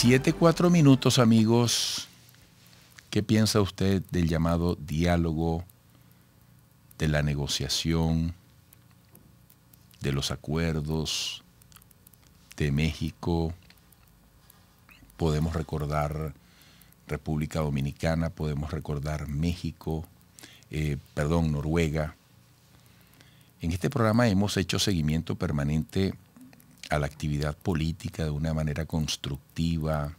Siete, cuatro minutos, amigos. ¿Qué piensa usted del llamado diálogo, de la negociación, de los acuerdos de México? Podemos recordar República Dominicana, podemos recordar México, eh, perdón, Noruega. En este programa hemos hecho seguimiento permanente a la actividad política de una manera constructiva,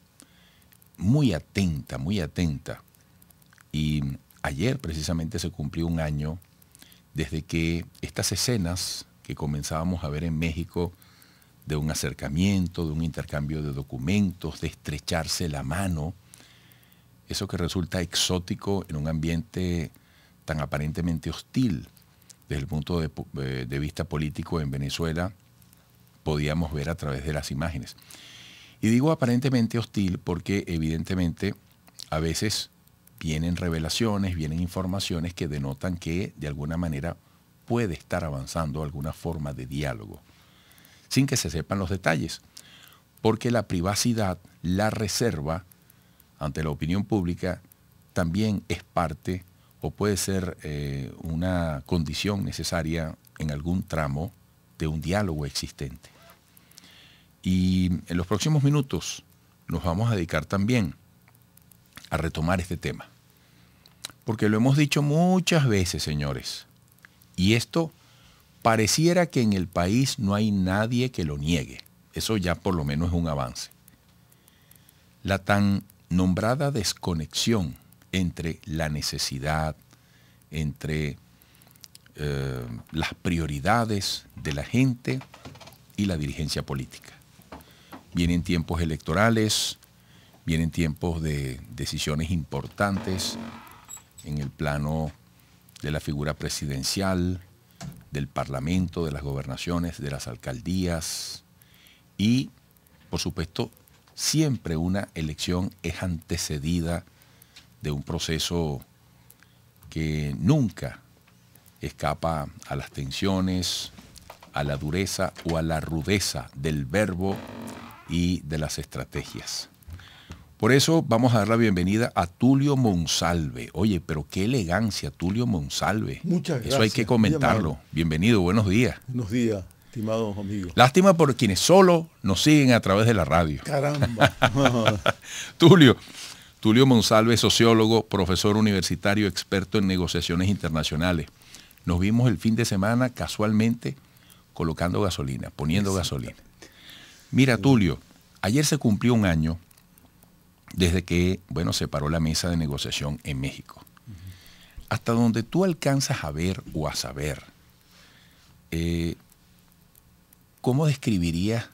muy atenta, muy atenta. Y ayer precisamente se cumplió un año desde que estas escenas que comenzábamos a ver en México de un acercamiento, de un intercambio de documentos, de estrecharse la mano, eso que resulta exótico en un ambiente tan aparentemente hostil desde el punto de, eh, vista político en Venezuela, podíamos ver a través de las imágenes. Y digo aparentemente hostil porque evidentemente a veces vienen revelaciones, vienen informaciones que denotan que de alguna manera puede estar avanzando alguna forma de diálogo, sin que se sepan los detalles, porque la privacidad, la reserva ante la opinión pública también es parte o puede ser eh, una condición necesaria en algún tramo de un diálogo existente. Y en los próximos minutos nos vamos a dedicar también a retomar este tema. Porque lo hemos dicho muchas veces, señores. Y esto pareciera que en el país no hay nadie que lo niegue. Eso ya por lo menos es un avance. La tan nombrada desconexión entre la necesidad, entre eh, las prioridades de la gente y la dirigencia política. Vienen tiempos electorales, vienen tiempos de decisiones importantes en el plano de la figura presidencial, del Parlamento, de las gobernaciones, de las alcaldías y, por supuesto, siempre una elección es antecedida de un proceso que nunca escapa a las tensiones, a la dureza o a la rudeza del verbo y de las estrategias. Por eso vamos a dar la bienvenida a Tulio Monsalve. Oye, pero qué elegancia, Tulio Monsalve. Muchas gracias. Eso hay que comentarlo. Bienvenido, buenos días. Buenos días, estimados amigos. Lástima por quienes solo nos siguen a través de la radio. Caramba. Tulio, Tulio Monsalve, sociólogo, profesor universitario, experto en negociaciones internacionales. Nos vimos el fin de semana casualmente colocando gasolina, poniendo gasolina. Mira, Tulio, ayer se cumplió un año desde que, bueno, se paró la mesa de negociación en México. Hasta donde tú alcanzas a ver o a saber, eh, ¿cómo describirías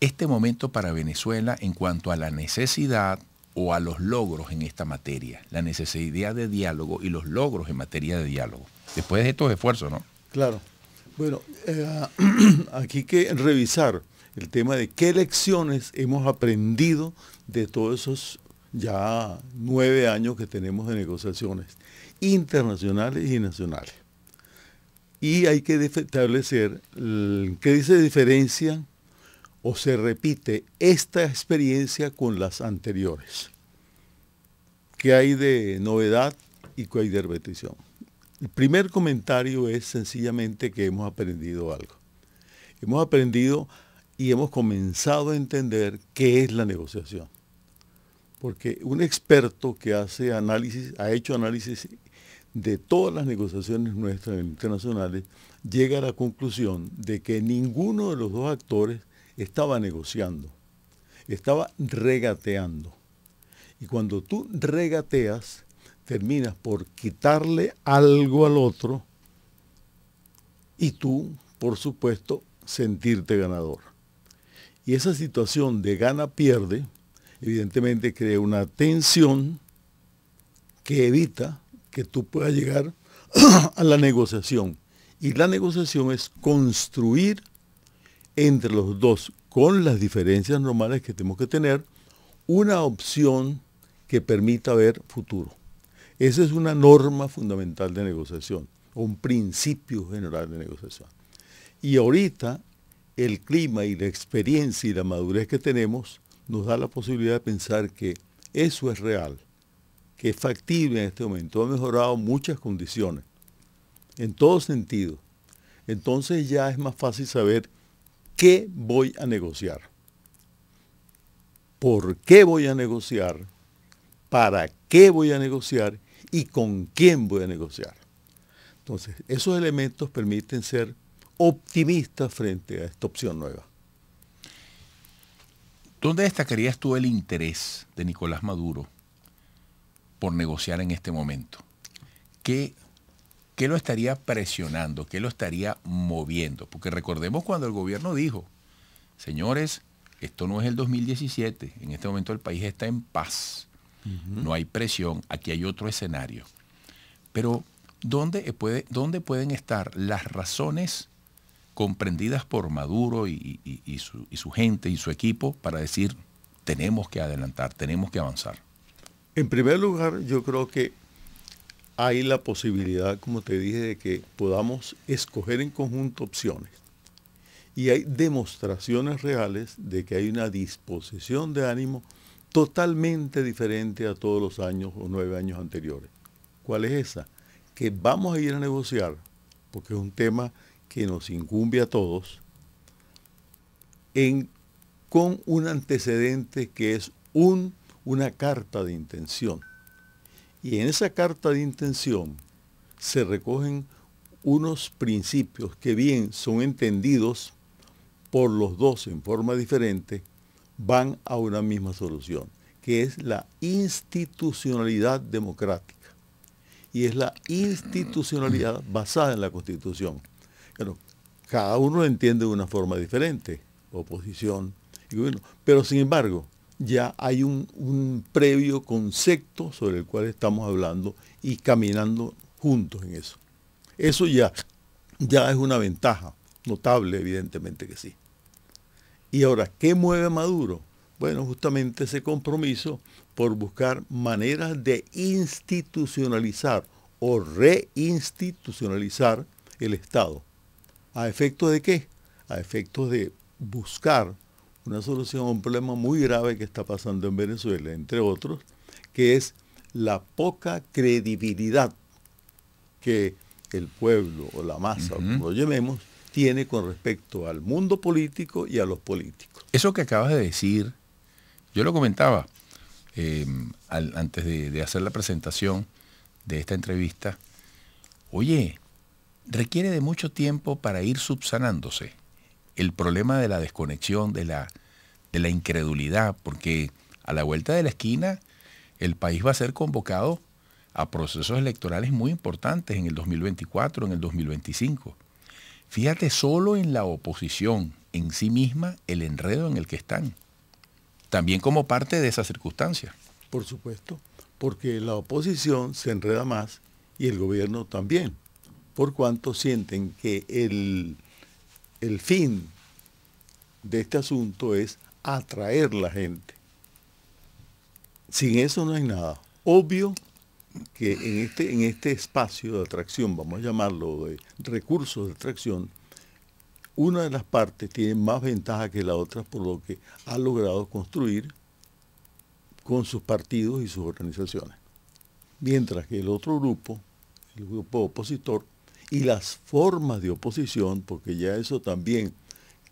este momento para Venezuela en cuanto a la necesidad o a los logros en esta materia, la necesidad de diálogo y los logros en materia de diálogo, después de estos esfuerzos, ¿no? Claro. Bueno, eh, aquí hay que revisar el tema de qué lecciones hemos aprendido de todos esos ya nueve años que tenemos de negociaciones internacionales y nacionales. Y hay que establecer qué dice diferencia o se repite esta experiencia con las anteriores. ¿Qué hay de novedad y qué hay de repetición? El primer comentario es sencillamente que hemos aprendido algo. Hemos aprendido y hemos comenzado a entender qué es la negociación. Porque un experto que hace análisis, ha hecho análisis de todas las negociaciones nuestras internacionales, llega a la conclusión de que ninguno de los dos actores estaba negociando, estaba regateando. Y cuando tú regateas, terminas por quitarle algo al otro y tú, por supuesto, sentirte ganador. Y esa situación de gana-pierde, evidentemente crea una tensión que evita que tú puedas llegar a la negociación. Y la negociación es construir entre los dos, con las diferencias normales que tenemos que tener, una opción que permita ver futuro. Esa es una norma fundamental de negociación, un principio general de negociación. Y ahorita el clima y la experiencia y la madurez que tenemos nos da la posibilidad de pensar que eso es real, que es factible en este momento. Ha mejorado muchas condiciones, en todo sentido. Entonces ya es más fácil saber qué voy a negociar. ¿Por qué voy a negociar? ¿Para qué voy a negociar? ¿Y con quién voy a negociar? Entonces, esos elementos permiten ser optimista frente a esta opción nueva. ¿Dónde destacarías tú el interés de Nicolás Maduro por negociar en este momento? ¿Qué, lo estaría presionando? ¿Qué lo estaría moviendo? Porque recordemos cuando el gobierno dijo, señores, esto no es el 2017, en este momento el país está en paz, no hay presión, aquí hay otro escenario. Pero ¿dónde, puede, ¿dónde pueden estar las razones comprendidas por Maduro y, su, su, gente y su equipo para decir, tenemos que adelantar, tenemos que avanzar? En primer lugar, yo creo que hay la posibilidad, como te dije, de que podamos escoger en conjunto opciones. Y hay demostraciones reales de que hay una disposición de ánimo totalmente diferente a todos los años o nueve años anteriores. ¿Cuál es esa? Que vamos a ir a negociar, porque es un tema que nos incumbe a todos, en, con un antecedente que es un, una carta de intención. Y en esa carta de intención se recogen unos principios que bien son entendidos por los dos en forma diferente, van a una misma solución, que es la institucionalidad democrática. Y es la institucionalidad basada en la Constitución. Bueno, cada uno entiende de una forma diferente, oposición y gobierno. Pero sin embargo, ya hay un, previo concepto sobre el cual estamos hablando y caminando juntos en eso. Eso ya, ya es una ventaja notable, evidentemente que sí. Y ahora, ¿qué mueve a Maduro? Bueno, justamente ese compromiso por buscar maneras de institucionalizar o reinstitucionalizar el Estado ¿A efecto de qué? A efecto de buscar una solución a un problema muy grave que está pasando en Venezuela, entre otros, que es la poca credibilidad que el pueblo o la masa, lo llamemos, tiene con respecto al mundo político y a los políticos. Eso que acabas de decir, yo lo comentaba eh, antes de, hacer la presentación de esta entrevista. Oye, requiere de mucho tiempo para ir subsanándose. El problema de la desconexión, de la, de la incredulidad, porque a la vuelta de la esquina el país va a ser convocado a procesos electorales muy importantes en el 2024, en el 2025. Fíjate solo en la oposición, en sí misma, el enredo en el que están. También como parte de esa circunstancia. Por supuesto, porque la oposición se enreda más y el gobierno también por cuanto sienten que el, fin de este asunto es atraer la gente. Sin eso no hay nada. Obvio que en este, en este espacio de atracción, vamos a llamarlo de recursos de atracción, una de las partes tiene más ventaja que la otra por lo que ha logrado construir con sus partidos y sus organizaciones. Mientras que el otro grupo, el grupo opositor, y las formas de oposición, porque ya eso también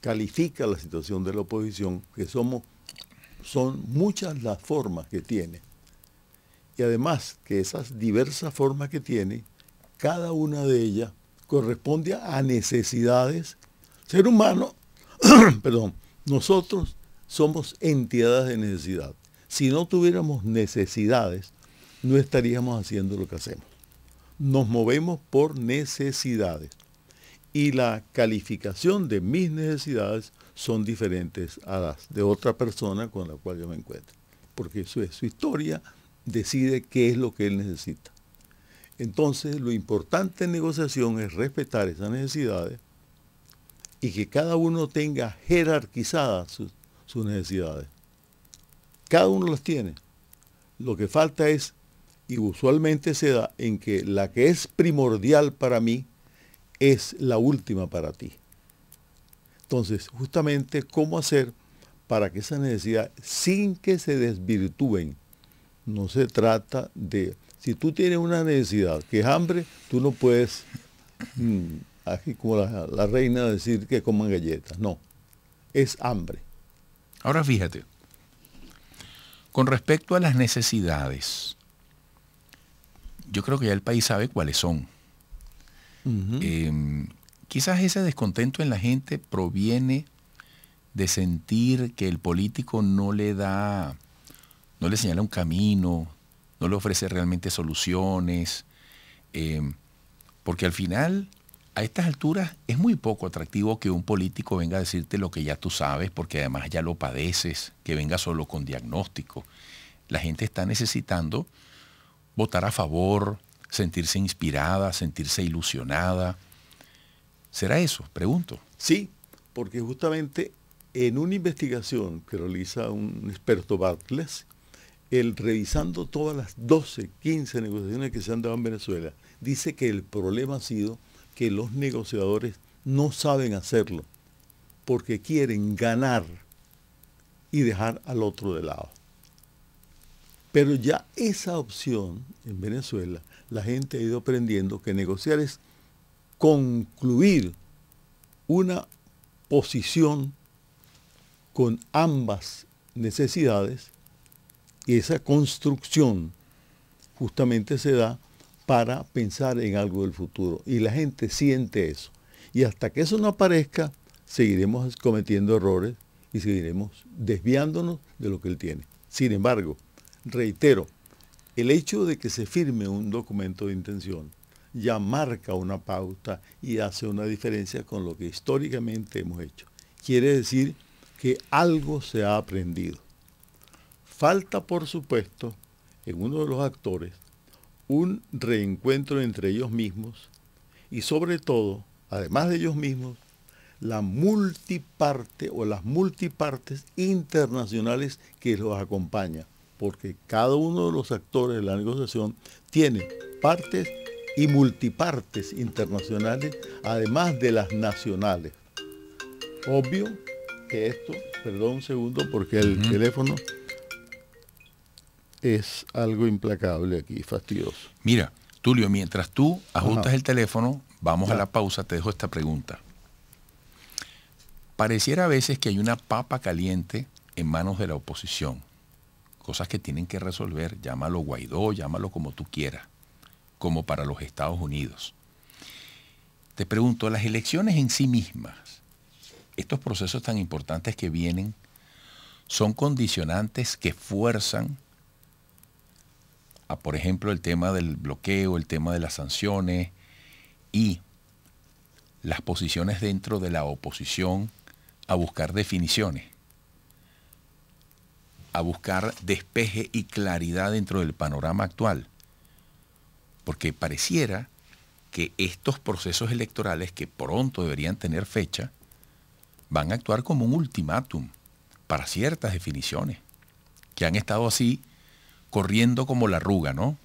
califica la situación de la oposición, que somos, son muchas las formas que tiene. Y además que esas diversas formas que tiene, cada una de ellas corresponde a necesidades. Ser humano, perdón, nosotros somos entidades de necesidad. Si no tuviéramos necesidades, no estaríamos haciendo lo que hacemos nos movemos por necesidades. Y la calificación de mis necesidades son diferentes a las de otra persona con la cual yo me encuentro. Porque su, su historia decide qué es lo que él necesita. Entonces, lo importante en negociación es respetar esas necesidades y que cada uno tenga jerarquizadas sus, sus necesidades. Cada uno las tiene. Lo que falta es y usualmente se da en que la que es primordial para mí es la última para ti. Entonces, justamente cómo hacer para que esa necesidad, sin que se desvirtúen, no se trata de, si tú tienes una necesidad que es hambre, tú no puedes, mm, aquí como la, la reina, decir que coman galletas, no, es hambre. Ahora fíjate, con respecto a las necesidades, yo creo que ya el país sabe cuáles son. Em, quizás ese descontento en la gente proviene de sentir que el político no le da, no le señala un camino, no le ofrece realmente soluciones, em, porque al final, a estas alturas, es muy poco atractivo que un político venga a decirte lo que ya tú sabes, porque además ya lo padeces, que venga solo con diagnóstico. La gente está necesitando votar a favor, sentirse inspirada, sentirse ilusionada. ¿Será eso? Pregunto. Sí, porque justamente en una investigación que realiza un experto Bartles, el revisando todas las 12, 15 negociaciones que se han dado en Venezuela, dice que el problema ha sido que los negociadores no saben hacerlo porque quieren ganar y dejar al otro de lado. Pero ya esa opción en Venezuela, la gente ha ido aprendiendo que negociar es concluir una posición con ambas necesidades y esa construcción justamente se da para pensar en algo del futuro. Y la gente siente eso. Y hasta que eso no aparezca, seguiremos cometiendo errores y seguiremos desviándonos de lo que él tiene. Sin embargo, Reitero, el hecho de que se firme un documento de intención ya marca una pauta y hace una diferencia con lo que históricamente hemos hecho. Quiere decir que algo se ha aprendido. Falta, por supuesto, en uno de los actores un reencuentro entre ellos mismos y sobre todo, además de ellos mismos, la multiparte o las multipartes internacionales que los acompañan porque cada uno de los actores de la negociación tiene partes y multipartes internacionales, además de las nacionales. Obvio que esto, perdón un segundo, porque el teléfono es algo implacable aquí, fastidioso. Mira, Tulio, mientras tú ajustas el teléfono, vamos a la pausa, te dejo esta pregunta. Pareciera a veces que hay una papa caliente en manos de la oposición cosas que tienen que resolver, llámalo Guaidó, llámalo como tú quieras, como para los Estados Unidos. Te pregunto, las elecciones en sí mismas, estos procesos tan importantes que vienen, son condicionantes que fuerzan a, por ejemplo, el tema del bloqueo, el tema de las sanciones y las posiciones dentro de la oposición a buscar definiciones a buscar despeje y claridad dentro del panorama actual. Porque pareciera que estos procesos electorales que pronto deberían tener fecha, van a actuar como un ultimátum para ciertas definiciones, que han estado así corriendo como la arruga, ¿no?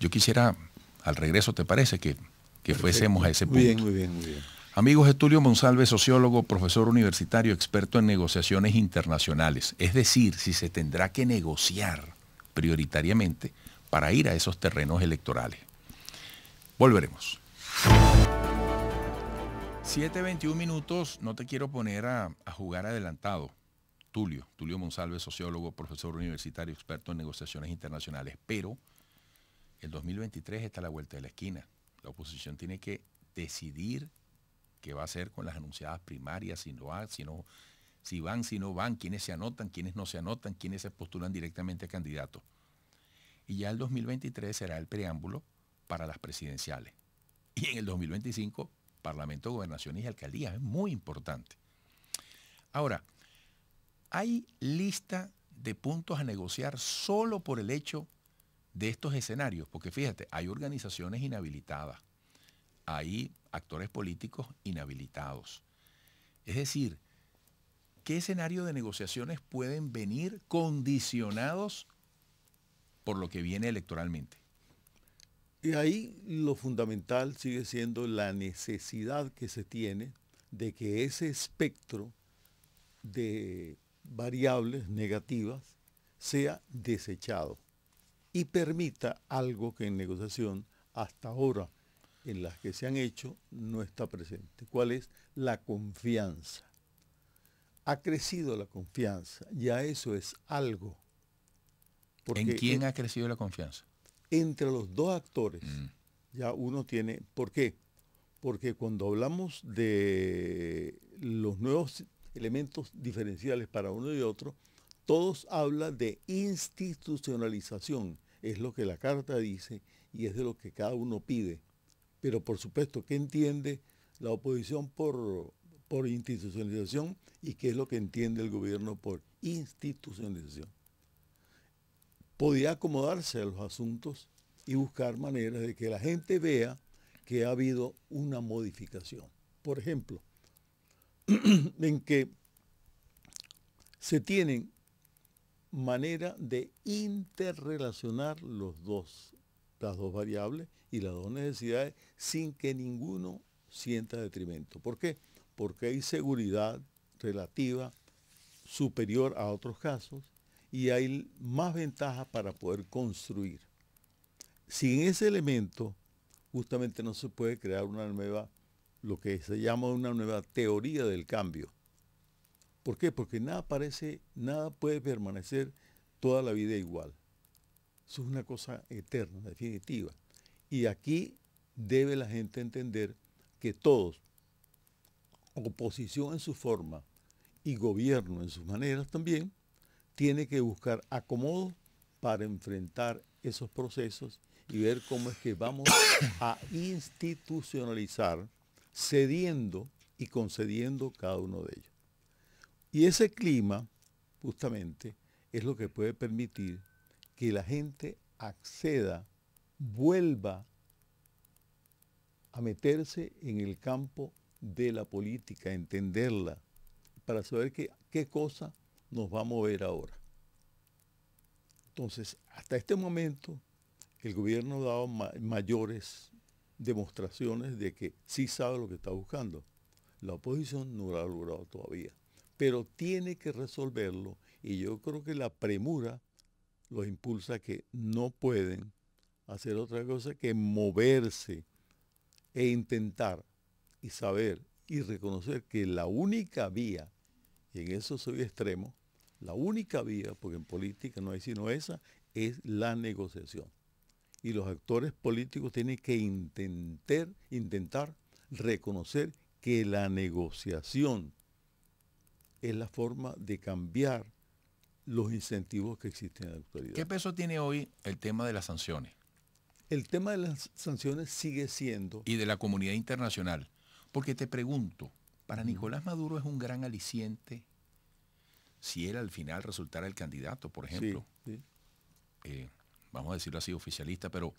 Yo quisiera, al regreso, ¿te parece que, que fuésemos a ese punto? Muy bien, muy bien, muy bien. Amigos, Tulio Monsalve, sociólogo, profesor universitario, experto en negociaciones internacionales. Es decir, si se tendrá que negociar prioritariamente para ir a esos terrenos electorales. Volveremos. 7.21 minutos, no te quiero poner a, jugar adelantado. Tulio, Tulio Monsalve, sociólogo, profesor universitario, experto en negociaciones internacionales, pero el 2023 está a la vuelta de la esquina. La oposición tiene que decidir qué va a hacer con las anunciadas primarias, si no, si, van, si no van, quiénes se anotan, quiénes no se anotan, quiénes se postulan directamente a candidatos. Y ya el 2023 será el preámbulo para las presidenciales. Y en el 2025, Parlamento, Gobernaciones y Alcaldías. Es muy importante. Ahora, hay lista de puntos a negociar solo por el hecho de estos escenarios, porque fíjate, hay organizaciones inhabilitadas, hay actores políticos inhabilitados. Es decir, ¿qué escenario de negociaciones pueden venir condicionados por lo que viene electoralmente? Y ahí lo fundamental sigue siendo la necesidad que se tiene de que ese espectro de variables negativas sea desechado y permita algo que en negociación hasta ahora en las que se han hecho no está presente. ¿Cuál es? La confianza. Ha crecido la confianza, ya eso es algo. ¿En quién ha crecido la confianza? Entre los dos actores, mm. ya uno tiene... ¿Por qué? Porque cuando hablamos de los nuevos elementos diferenciales para uno y otro, todos hablan de institucionalización. Es lo que la carta dice y es de lo que cada uno pide pero por supuesto ¿qué entiende la oposición por, institucionalización y qué es lo que entiende el gobierno por institucionalización. Podía acomodarse a los asuntos y buscar maneras de que la gente vea que ha habido una modificación. Por ejemplo, en que se tienen manera de interrelacionar los dos las dos variables y las dos necesidades sin que ninguno sienta detrimento. ¿Por qué? Porque hay seguridad relativa superior a otros casos y hay más ventajas para poder construir. Sin ese elemento, justamente no se puede crear una nueva, lo que se llama una nueva teoría del cambio. ¿Por qué? Porque nada parece, nada puede permanecer toda la vida igual. Eso es una cosa eterna, definitiva. Y aquí debe la gente entender que todos, oposición en su forma y gobierno en sus maneras también, tiene que buscar acomodo para enfrentar esos procesos y ver cómo es que vamos a institucionalizar cediendo y concediendo cada uno de ellos. Y ese clima, justamente, es lo que puede permitir que la gente acceda, vuelva a meterse en el campo de la política, entenderla, para saber que, qué cosa nos va a mover ahora. Entonces, hasta este momento, el gobierno ha dado mayores demostraciones de que sí sabe lo que está buscando. La oposición no lo ha logrado todavía, pero tiene que resolverlo y yo creo que la premura los impulsa que no pueden hacer otra cosa que moverse e intentar y saber y reconocer que la única vía, y en eso soy extremo, la única vía, porque en política no hay sino esa, es la negociación. Y los actores políticos tienen que intentar, intentar reconocer que la negociación es la forma de cambiar los incentivos que existen en la actualidad. ¿Qué peso tiene hoy el tema de las sanciones? El tema de las sanciones sigue siendo... Y de la comunidad internacional. Porque te pregunto, para Nicolás Maduro es un gran aliciente si él al final resultara el candidato, por ejemplo. Eh, vamos a decirlo así, oficialista, pero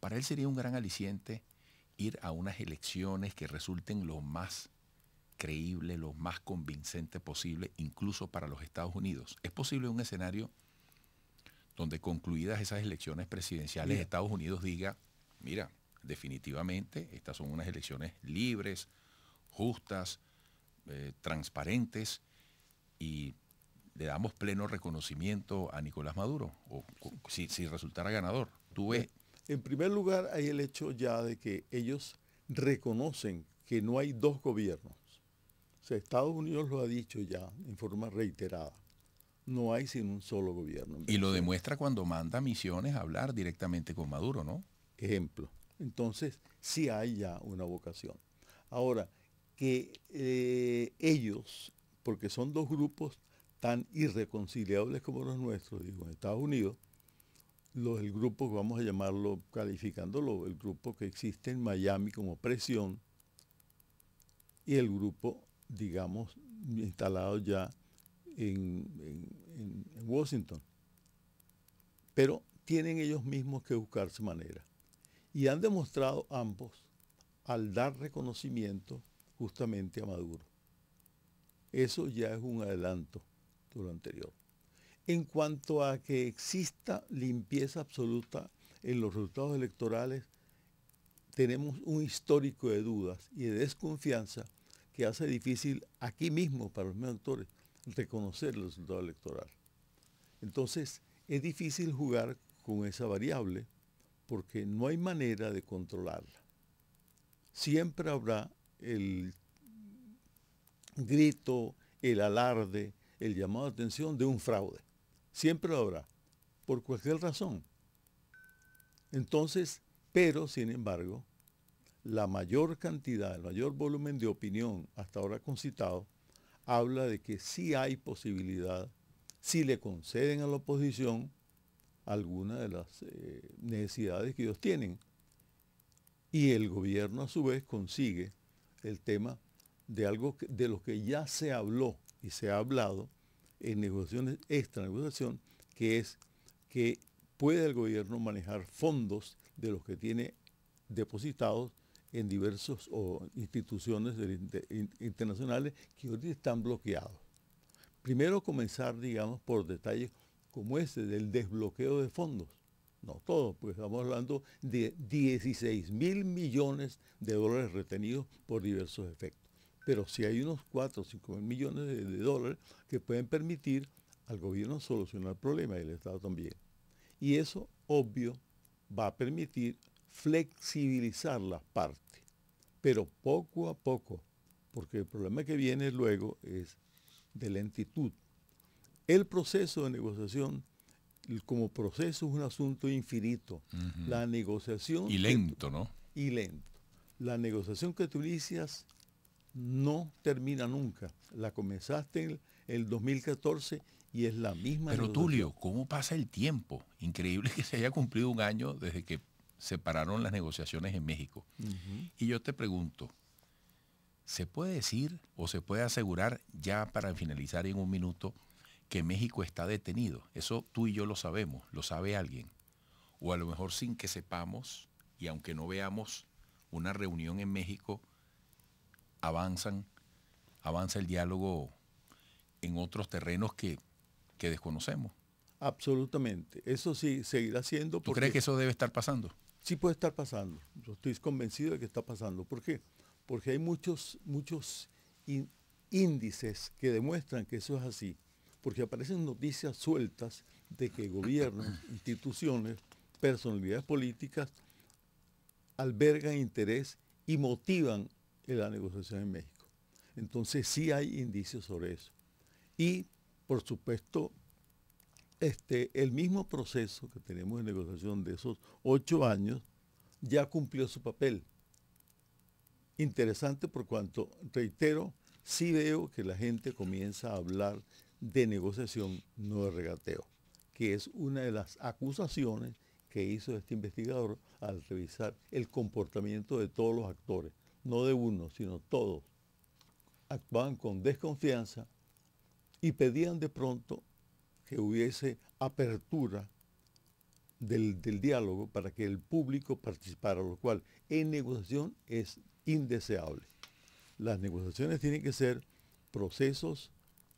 para él sería un gran aliciente ir a unas elecciones que resulten lo más creíble, lo más convincente posible, incluso para los Estados Unidos. ¿Es posible un escenario donde concluidas esas elecciones presidenciales, Estados Unidos diga, mira, definitivamente estas son unas elecciones libres, justas, eh, transparentes y le damos pleno reconocimiento a Nicolás Maduro, si, resultara ganador. En primer lugar, hay el hecho ya de que ellos reconocen que no hay dos gobiernos, Estados Unidos lo ha dicho ya en forma reiterada. No hay sin un solo gobierno. Y lo demuestra cuando manda misiones a hablar directamente con Maduro, ¿no? Ejemplo. Entonces, sí hay ya una vocación. Ahora, que eh, ellos, porque son dos grupos tan irreconciliables como los nuestros, digo, en Estados Unidos, los, el grupo, vamos a llamarlo, calificándolo, el grupo que existe en Miami como presión, y el grupo digamos, instalados ya en, Washington. Pero tienen ellos mismos que buscarse manera. Y han demostrado ambos al dar reconocimiento justamente a Maduro. Eso ya es un adelanto de lo anterior. En cuanto a que exista limpieza absoluta en los resultados electorales, tenemos un histórico de dudas y de desconfianza que hace difícil aquí mismo para los mismos autores reconocer el resultado electoral. Entonces, es difícil jugar con esa variable porque no hay manera de controlarla. Siempre habrá el grito, el alarde, el llamado de atención de un fraude. Siempre lo habrá, por cualquier razón. Entonces, pero sin embargo, la mayor cantidad, el mayor volumen de opinión hasta ahora concitado, habla de que sí hay posibilidad, si le conceden a la oposición alguna de las eh, necesidades que ellos tienen. Y el gobierno a su vez consigue el tema de algo de lo que ya se habló y se ha hablado en negociaciones, extra negociación, que es que puede el gobierno manejar fondos de los que tiene depositados en diversos instituciones internacionales que hoy están bloqueados. Primero comenzar, digamos, por detalles como este del desbloqueo de fondos. No todos, pues estamos hablando de 16 mil millones de dólares retenidos por diversos efectos. Pero si hay unos 4 o 5 mil millones de, dólares que pueden permitir al gobierno solucionar el problema y al Estado también. Y eso, obvio, va a permitir flexibilizar las partes, pero poco a poco, porque el problema que viene luego es de lentitud. El proceso de negociación como proceso es un asunto infinito. La negociación... Y lento, ¿no? Y lento. La negociación que tú inicias no termina nunca. La comenzaste en el 2014 y es la misma. Pero Tulio, ¿cómo pasa el tiempo? Increíble que se haya cumplido un año desde que se pararon las negociaciones en México. Y yo te pregunto, ¿se puede decir o se puede asegurar ya para finalizar en un minuto que México está detenido? Eso tú y yo lo sabemos, lo sabe alguien. O a lo mejor sin que sepamos y aunque no veamos una reunión en México, avanzan, avanza el diálogo en otros terrenos que, desconocemos. Absolutamente. Eso sí, seguirá siendo. ¿Tú crees que eso debe estar pasando? Sí puede estar pasando, yo estoy convencido de que está pasando. ¿Por qué? Porque hay muchos, muchos índices que demuestran que eso es así, porque aparecen noticias sueltas de que gobiernos, instituciones, personalidades políticas albergan interés y motivan la negociación en México. Entonces sí hay indicios sobre eso. Y, por supuesto, este, el mismo proceso que tenemos en negociación de esos ocho años ya cumplió su papel. Interesante por cuanto, reitero, sí veo que la gente comienza a hablar de negociación, no de regateo, que es una de las acusaciones que hizo este investigador al revisar el comportamiento de todos los actores, no de uno, sino todos. Actuaban con desconfianza y pedían de pronto que hubiese apertura del, diálogo para que el público participara, lo cual en negociación es indeseable. Las negociaciones tienen que ser procesos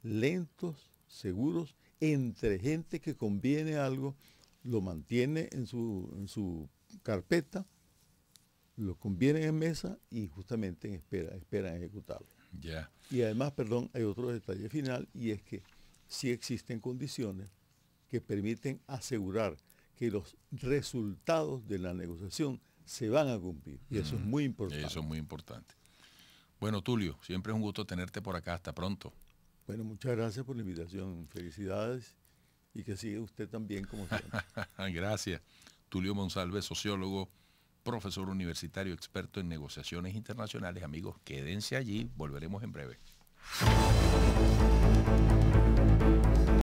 lentos, seguros, entre gente que conviene algo, lo mantiene en su, carpeta, lo conviene en mesa y justamente espera, espera ejecutarlo. Y además, perdón, hay otro detalle final y es que si existen condiciones que permiten asegurar que los resultados de la negociación se van a cumplir. Y eso es muy importante. Eso es muy importante. Bueno, Tulio, siempre es un gusto tenerte por acá. Hasta pronto. Bueno, muchas gracias por la invitación. Felicidades y que siga usted también como siempre. gracias. Tulio Monsalve, sociólogo, profesor universitario, experto en negociaciones internacionales. Amigos, quédense allí. Volveremos en breve. thank you